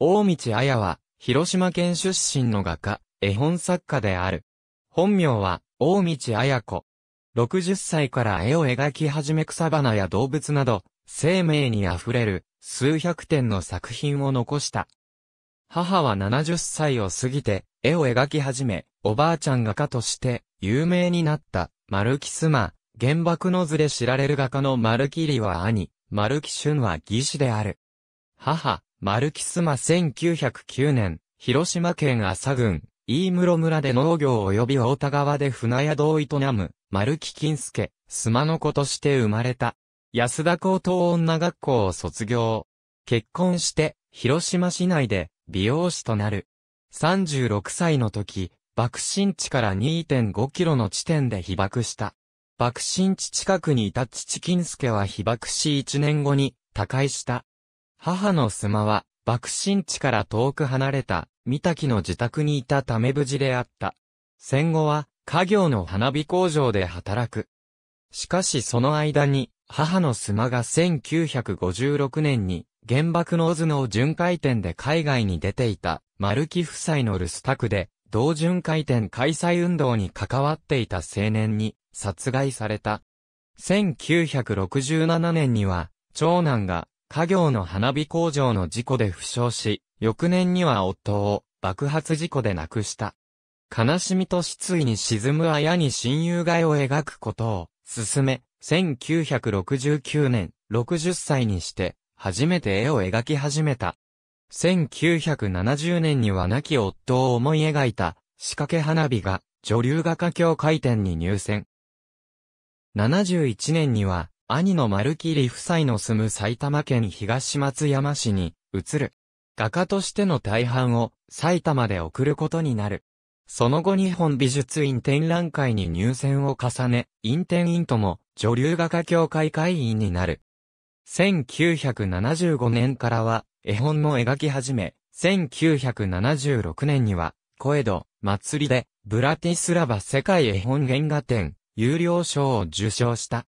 大道綾は、広島県出身の画家、絵本作家である。本名は、大道綾子。60歳から絵を描き始め草花や動物など、生命に溢れる、数百点の作品を残した。母は70歳を過ぎて、絵を描き始め、おばあちゃん画家として、有名になった、マルキスマ、原爆の図で知られる画家のマルキリは兄、マルキシュンは義士である。母、マルキスマ1909年、広島県朝郡、飯室村で農業及び大田川で船宿を営む、丸木金助、妻の子として生まれた。安田高等女学校を卒業。結婚して、広島市内で美容師となる。36歳の時、爆心地から2.5キロの地点で被爆した。爆心地近くにいた父金助は被爆し1年後に他界した。母の妻は、爆心地から遠く離れた、三滝の自宅にいたため無事であった。戦後は、家業の花火工場で働く。しかしその間に、母の妻が1956年に、原爆の渦の巡回展で海外に出ていた、丸木夫妻の留守宅で、同巡回展開催運動に関わっていた青年に、殺害された。1967年には、長男が家業の花火工場の事故で負傷し、翌年には夫を爆発事故で亡くした。悲しみと失意に沈む綾に親友が絵を描くことを進め、1969年60歳にして初めて絵を描き始めた。1970年には亡き夫を思い描いた仕掛け花火が女流画家協会展に入選。71年には兄の丸切り夫妻の住む埼玉県東松山市に移る。画家としての大半を埼玉で送ることになる。その後日本美術院展覧会に入選を重ね、院展院とも女流画家協会会員になる。1975年からは絵本も描き始め、1976年には、小江戸、祭りで、ブラティスラバ世界絵本原画展、有料賞を受賞した。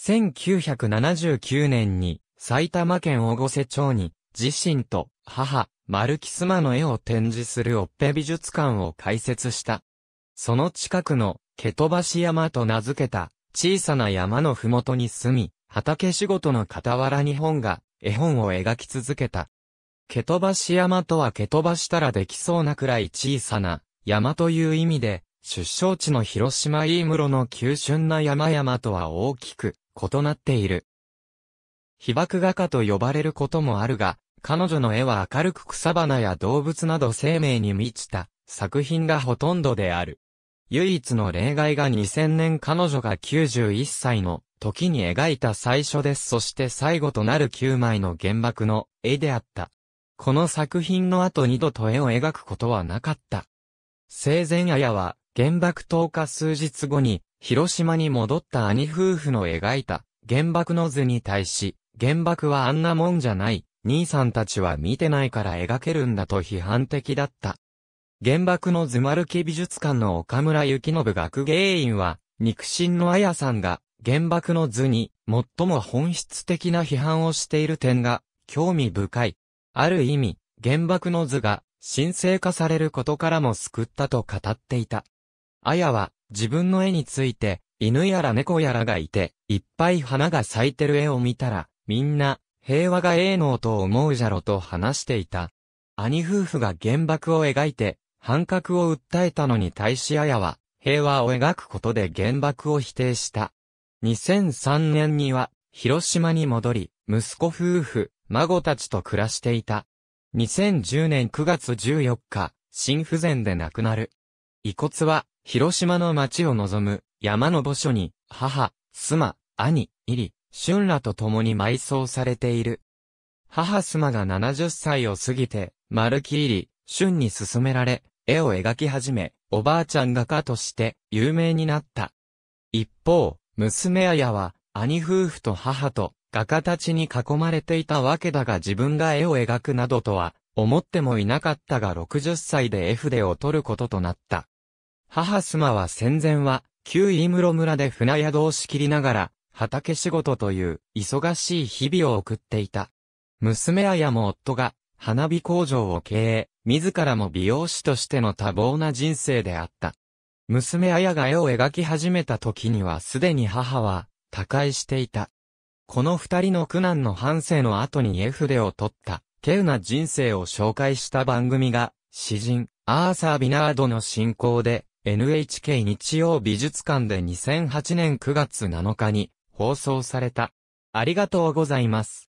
1979年に埼玉県小瀬町に自身と母、丸木妻の絵を展示するオッペ美術館を開設した。その近くの蹴飛ばし山と名付けた小さな山のふもとに住み、畑仕事の傍ら日本が絵本を描き続けた。蹴飛ばし山とは蹴飛ばしたらできそうなくらい小さな山という意味で、出生地の広島飯室の急峻な山々とは大きく異なっている。被爆画家と呼ばれることもあるが、彼女の絵は明るく草花や動物など生命に満ちた作品がほとんどである。唯一の例外が2000年彼女が91歳の時に描いた最初です。そして最後となる9枚の原爆の絵であった。この作品の後二度と絵を描くことはなかった。生前綾は原爆投下数日後に広島に戻った兄夫婦の描いた原爆の図に対し、原爆はあんなもんじゃない、兄さんたちは見てないから描けるんだと批判的だった。原爆の図丸木美術館の岡村幸信学芸員は、肉親の綾さんが原爆の図に最も本質的な批判をしている点が興味深い。ある意味、原爆の図が神聖化されることからも救ったと語っていた。綾は自分の絵について、犬やら猫やらがいて、いっぱい花が咲いてる絵を見たら、みんな、平和がええのと思うじゃろと話していた。兄夫婦が原爆を描いて、反核を訴えたのに対し綾は、平和を描くことで原爆を否定した。2003年には、広島に戻り、息子夫婦、孫たちと暮らしていた。2010年9月14日、心不全で亡くなる。遺骨は、広島の町を望む山の墓所に、母、妻、兄、入、春らと共に埋葬されている。母妻が70歳を過ぎて、丸木入り、春に勧められ、絵を描き始め、おばあちゃん画家として有名になった。一方、娘やは、兄夫婦と母と画家たちに囲まれていたわけだが自分が絵を描くなどとは、思ってもいなかったが60歳で絵筆を取ることとなった。母妻は戦前は、旧飯室村で船宿を仕切りながら、畑仕事という、忙しい日々を送っていた。娘綾も夫が、花火工場を経営、自らも美容師としての多忙な人生であった。娘綾が絵を描き始めた時にはすでに母は、他界していた。この二人の苦難の反省の後に絵筆を取った、稀有な人生を紹介した番組が、詩人、アーサー・ビナードの進行で、NHK 日曜美術館で2008年9月7日に放送された。ありがとうございます。